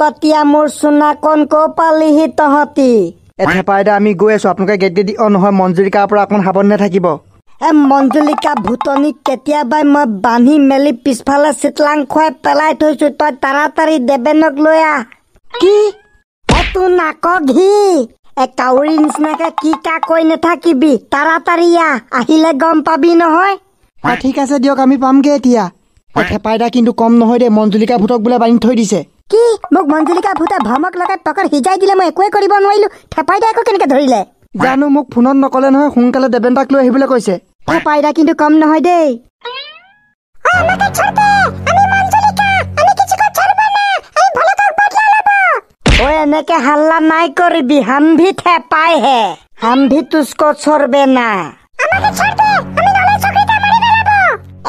কটিয়া মোৰ চুনাকণ ক পালিহি তহঁতি এঠে পাই আমি গৈ আছো আপোনালোকে গেট গেট অ নহয় মঞ্জুলিকাৰ পৰা অকণ সাৱধানে থাকিব এ মঞ্জুলিকা ভূতনীক কেতিয়াবাই মই বান্ধি মেলি পিছফালে চিতলাং খুৱাই পেলাই থৈছো তই তাৰাতাৰি দেবেনক লৈ আহ কি এইটো নাক ঘি এ কাউৰী নিচিনাকে কি কা কৈ নেথাকিবি তাৰাতাৰি আহ আহিলে গম পাবি নহয় ঠিক আছে দিয়ক আমি পামগে এতিয়া হেপাইদা কিন্তু কম নহয় দে মঞ্জুলিকা ভূতক বোলে বান্ধি থৈ দিছে কি মোক মঞ্জুলিকা ভূতা ভামক লগাত পকৰ সিজাই দিলে মই একোৱে কৰিব নোৱাৰিলো থেপাই দা আকৌ কেনেকে ধৰিলে জানো মোক ফোনত নকলে নহয় সোনকালে দেবেন তাক লৈ আহিবলৈ কৈছে থেপাই দা কিন্তু কম নহয় দেই এনেকে হাল্লা নাই করবি হামভি থেপাই হে হামভি তুসকো চৰবে না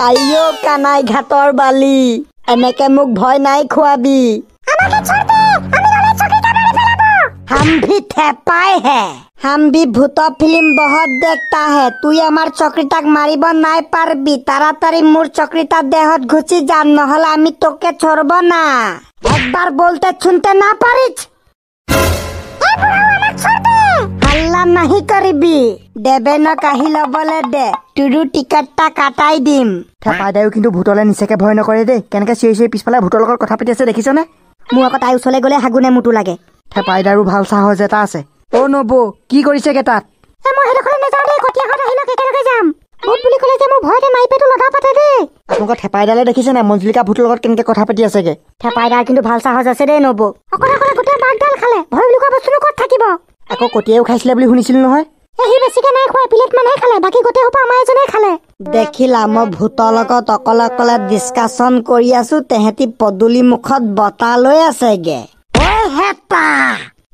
আইও কানাই ঘাটৰ বালি এনেকে মোক ভয় নাই খোৱাবি আমাকে ছাড় দে আমি নলে চকিটা মেরে ফেলাবো হাম ভি থেপাই হে হাম ভি ভূত ফিল্ম বহুত দেখতা হে তুই আমার চকরিটাক মারিব নাই পারবি তাড়াতাড়ি মোর চকরিটা দেহত ঘুচি যান নহলে আমি তোকে ছড়ব না একবার বলতে শুনতে না পারিস এ বুড়া কাম নাহি কৰিবি দেবেনক আহি লবলে দে তোৰো টিকেট কাটাই দিম থেপাইদেউ কিন্তু ভূতলৈ নিচাকে ভয় নকৰে দেই কেনেকে চিঞৰি চিঞৰি পিছফালে ভূতৰ লগত কথা পাতি আছে দেখিছনে মোৰ আকৌ তাই ওচৰলৈ গ'লে হাগুনে মোটো লাগে থেপাইদাৰো ভাল চাহজ এটা আছে অ নবৌ কি কৰিছেগে তাত থেপাইদাৰ কিন্তু ভাল চাহজ আছে দেই নবৌ অকল অকল গোটেই বাগডাল খালে ভয় বুলি কোৱা বস্তুনো থাকিব আকৌ কটিয়াইও খাইছিলে বুলি শুনিছিলো নহয় সি বেছিকে নাই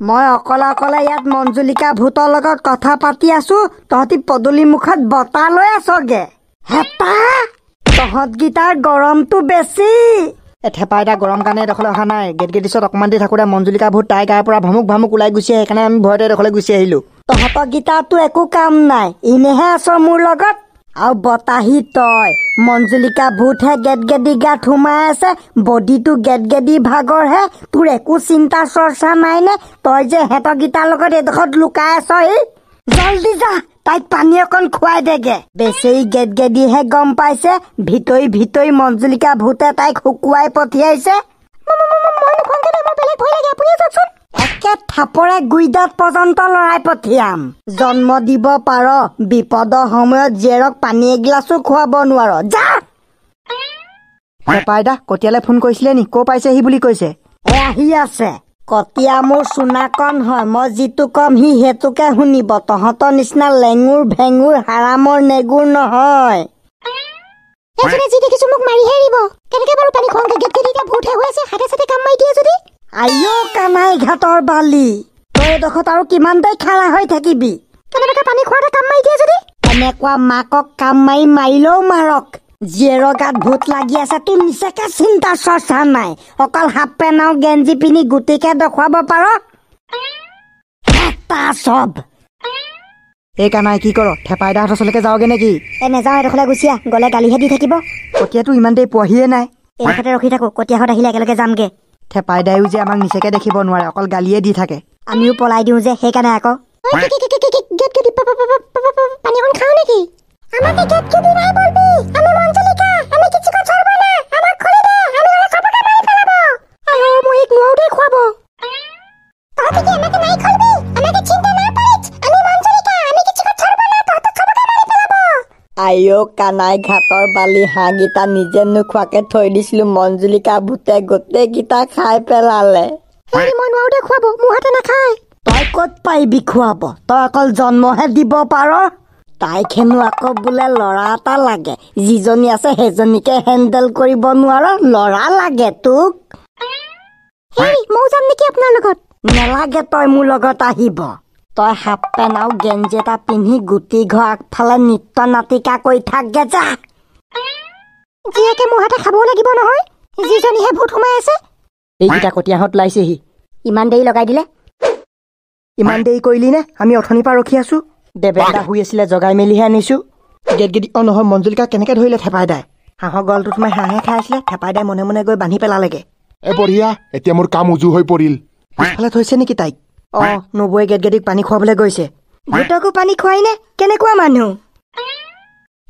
মই অকলে অকলে ইয়াত মঞ্জুলিকা ভূতৰ লগত কথা পাতি আছো তহঁতি পদূলি মুখত বতাহ লৈ আছগে হেপা তহঁত গিটাৰ গৰমটো বেছি থেপা এটা গৰম কাৰণে এডোখৰলৈ অহা নাই গেট গেটিছত অকণমান দি থাকোঁতে মঞ্জুলিকা ভূত তাই গাৰ পৰা ভামুক ভামুক ওলাই গুচি আহে সেইকাৰণে আমি ভয়তে এডোখৰলৈ গুচি আহিলোঁ তহঁতৰ গীতাৰটো একো কাম নাই ইনেহে আছ মোৰ লগত আৰু বতাহি তই মঞ্জুলিকা ভূতহে গেট গেদি গাত সোমাই আছে বডিটো গেট গেদি ভাগৰহে তোৰ একো চিন্তা চৰ্চা নাই নে তই যে সিহঁতৰ গীতাৰ লগত এডোখৰত লুকাই আছ আছহি জলদি যা তাইক পানী অকণ খুৱাই দেগে বেছেৰি গেদ গেদিহে গম পাইছে ভিতৰি ভিতৰি মঞ্জুলিকা ভূতে তাইক শুকুৱাই পঠিয়াইছে থাপৰে গুইদাঁত পৰ্যন্ত লৰাই পঠিয়াম জন্ম দিব পাৰ বিপদৰ সময়ত জীয়েৰক পানী এগিলাচো খুৱাব নোৱাৰ যা পাইদা কেতিয়ালৈ ফোন কৰিছিলে নি ক'ত পাইছেহি বুলি কৈছে এ আহি আছে কটিয়া মোৰ চুনাকণ হয় মই যিটো কম সি সেইটোকে শুনিব তহঁতৰ নিচিনা লেঙুৰ ভেঙুৰ হাৰামৰ নেগুৰ নহয় মাকক কাম মাৰি মাৰিলেও মাৰক জীয়েৰ গাত ভূত লাগি আছে তোৰ নিচাকে চিন্তা চৰ্চা নাই অকল হাফ পেন আৰু গেঞ্জি পিন্ধি গুটিকে দেখুৱাব পাৰ কি কৰ নেকি এ নেযাওঁ এডোখৰলৈ গুচিয়া গ'লে গালিহে দি থাকিব কঠীয়াটো ইমান দেৰি পোৱাহিয়ে নাই এইডোখৰতে ৰখি থাকো কঠীয়াহঁত আহিলে একেলগে যামগে থেপাইদায়ো যে আমাক নিচাকে দেখিব নোৱাৰে অকল গালিয়ে দি থাকে আমিও পলাই দিওঁ যে সেইকাৰণে আকৌ নেকি আমাকে কানাই ঘাটৰ বালি হাঁহকেইটা নিজে নোখোৱাকে থৈ দিছিলো মঞ্জুলিকা ভূতে গোটেইকেইটা খাই পেলালে হেৰি মই নোৱাৰো খুৱাব মোৰ হাতে নাখায় তই কত পাৰিবি বিখুৱাব তই অকল জন্মহে দিব পাৰ তাই খেনো আকৌ বোলে ল'ৰা এটা লাগে যিজনী আছে সেইজনীকে হেণ্ডেল কৰিব নোৱাৰ ল'ৰা লাগে তোক ময়ো যাম নেকি আপোনাৰ লগত নেলাগে তই মোৰ লগত আহিব তই হাফ পেন আৰু গেঞ্জি এটা পিন্ধি গুটি ঘৰ আগফালে নৃত্য নাটিকা কৰি থাকগে যা জীয়েকে মোৰ হাতে খাবও লাগিব নহয় যিজনীহে ভূত সোমাই আছে এইকেইটা কটিয়াহঁত ওলাইছেহি ইমান দেৰি লগাই দিলে ইমান দেৰি কৰিলি নে আমি অথনিৰ পৰা ৰখি আছো দেৱেন্দা শুই আছিলে জগাই মেলিহে আনিছোঁ গেটগেদি অঁ নহয় মঞ্জুলিকা কেনেকৈ ধৰিলে থেপাই দাই হাঁহৰ গলটোত মই হাঁহে খাইছিলে থেপাই দাই মনে মনে গৈ বান্ধি পেলালেগে এ বঢ়িয়া এতিয়া মোৰ কাম উজু হৈ পৰিল পিছফালে থৈছে নেকি তাইক অঁ নবৌয়ে গেটগেদিক পানী খুৱাবলৈ গৈছে ভূতকো পানী খুৱাই নে কেনেকুৱা মানুহ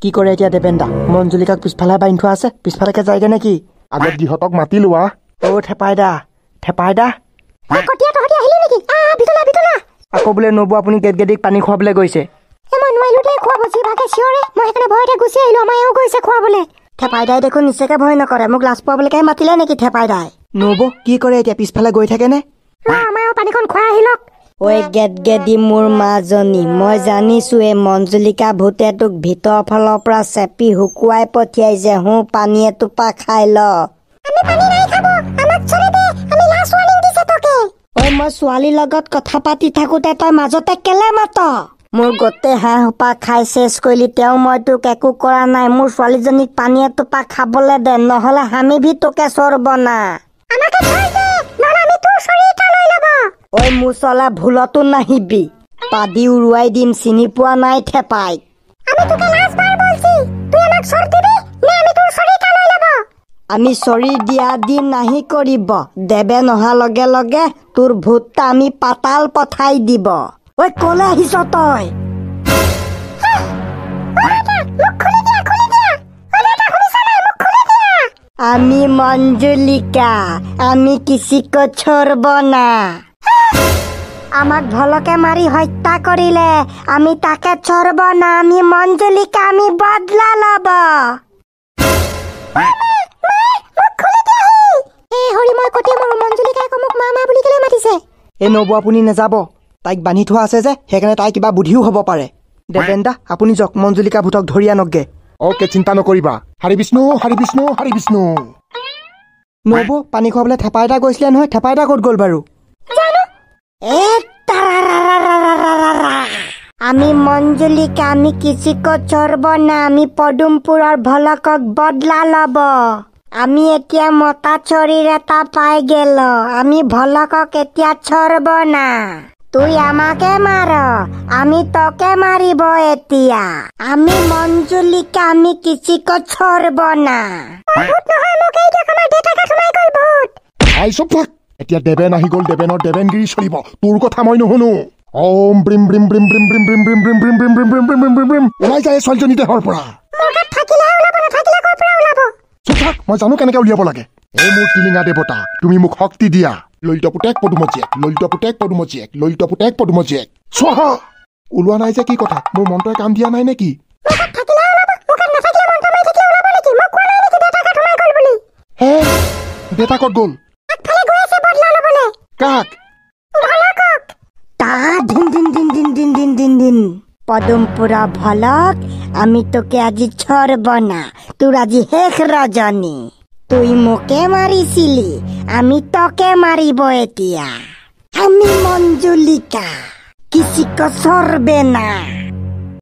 কি কৰে এতিয়া দেৱেন্দা মঞ্জুলিকাক পিছফালে বান্ধি থোৱা আছে পিছফালেকে যায়গে নেকি আগত যিহঁতক মাতি লোৱা অ' থেপাইদা থেপাইদা কঠীয়া তহঁতি আকৌ বোলে নবৌ আপুনি গেট গেটিক পানী খোৱাবলৈ গৈছে মঞ্জুলিকা ভূতে তোক ফালৰ পৰা চেপি শুকুৱাই পঠিয়াইছে হু পানী এটোপা খাই লাই মই ছোৱালীৰ লগত কথা পাতি থাকোঁতে তই মাজতে কেলা মাত মোৰ গোটেই হাঁহ সোপা খাই চেচ কৰিলি তেওঁ মই তোক একো কৰা নাই মোৰ ছোৱালীজনীক পানী এটোপা খাবলৈ দে নহ'লে হামিভি তোকে চৰব না ঐ মোৰ চলা ভুলতো নাহিবি পাদি উৰুৱাই দিম চিনি পোৱা নাই থেপাই তোকে লাজ বাৰ বলছি তুই আমাক সৰ্তি আমি চৰি দিয়া দিন নাহি কৰিব দেৱে নহা লগে লগে তোৰ ভূত আমি পাতাল পঠাই দিব ঐ কলে আহিছ তই আমি মঞ্জুলিকা আমি কিসিকো ছড়ব না আমাক ভলকে মাৰি হত্যা কৰিলে আমি তাকে ছড়ব না আমি মঞ্জুলিকা আমি বদলা লব কটিয়ে মোৰ ৰোমঞ্জলী কাইক মোক মা মা বুলি কেলৈ মাতিছে এই নবৌ আপুনি নাযাব তাইক বান্ধি থোৱা আছে যে সেইকাৰণে তাই কিবা বুদ্ধিও হ'ব পাৰে দেৱেন্দা আপুনি যাওক মঞ্জুলিকা ভূতক ধৰি আনকগে অকে চিন্তা নকৰিবা হৰি বিষ্ণু হৰি বিষ্ণু হৰি বিষ্ণু নবৌ পানী খোৱাবলৈ থেপা এটা গৈছিলে নহয় থেপা এটা ক'ত গ'ল বাৰু আমি মঞ্জুলিকা আমি কিচিকত চৰব না আমি পদুমপুৰৰ ভলকক বদলা ল'ব আমি এতিয়া মতা চৰিৰ এটা পাই গেল আমি ভলকক এতিয়া চৰব না তুই আমাকে মার আমি তোকে মারিব এতিয়া আমি মঞ্জুলিকে আমি কিছিকো ছড়ব না আইছো ফাক এতিয়া দেবেন আহি গ'ল দেবেনৰ দেৱেনগিৰি চলিব তোৰ কথা মই নুশুনো ওম ব্ৰিম ব্ৰিম ব্ৰিম ব্ৰিম ব্ৰিম ব্ৰিম ব্ৰিম ব্ৰিম ওলাই যায় ছোৱালীজনী দেহৰ পৰা থাক মই জানো কেনেকৈ উলিয়াব লাগে এই মোৰ টিলিঙা দেৱতা তুমি মোক শক্তি দিয়া ললিত পুতেক পদুমজীয়েক ললিত পুতেক পদুম জীয়েক ললিত পুতেক পদুমজীয়েক চোৱা ওলোৱা নাই যে কি কথা মোৰ মনটোৱে কাম দিয়া নাই নেকি হে গ'ল কাক পদমপুরা ভলক আমি তোকে আজি ছড়ব না তুই আজি হেক রজনী তুই মোকে মারিছিলি আমি তোকে মারিব এতিয়া আমি মঞ্জুলিকা কিসিক সরবে না